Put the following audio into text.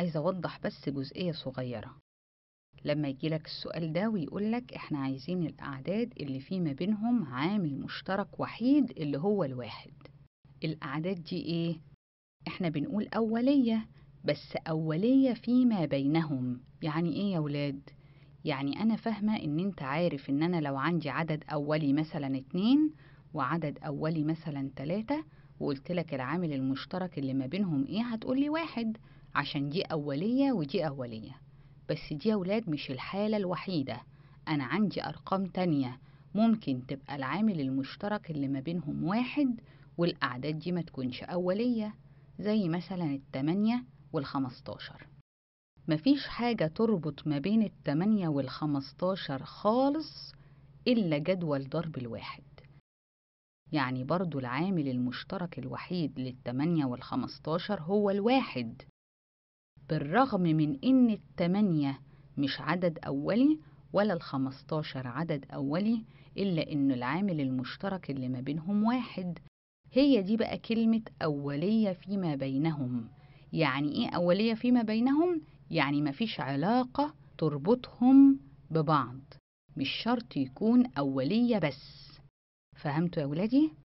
عايزة أوضح بس جزئية صغيرة لما يجيلك السؤال ده ويقولك إحنا عايزين الأعداد اللي في ما بينهم عامل مشترك وحيد اللي هو الواحد الأعداد دي إيه؟ إحنا بنقول أولية بس أولية فيما بينهم يعني إيه يا ولاد؟ يعني أنا فاهمة إن أنت عارف إن أنا لو عندي عدد أولي مثلا اتنين وعدد أولي مثلا تلاتة وقلت لك العامل المشترك اللي ما بينهم ايه هتقولي واحد عشان دي أولية ودي أولية بس دي أولاد مش الحالة الوحيدة أنا عندي أرقام تانية ممكن تبقى العامل المشترك اللي ما بينهم واحد والأعداد دي ما تكونش أولية زي مثلا التمانية والخمستاشر مفيش حاجة تربط ما بين التمانية والخمستاشر خالص إلا جدول ضرب الواحد يعني برضو العامل المشترك الوحيد للتمانية والخمستاشر هو الواحد بالرغم من إن التمانية مش عدد أولي ولا الخمستاشر عدد أولي إلا إن العامل المشترك اللي ما بينهم واحد هي دي بقى كلمة أولية فيما بينهم يعني إيه أولية فيما بينهم؟ يعني مفيش علاقة تربطهم ببعض مش شرط يكون أولية بس فهمتوا يا ولادي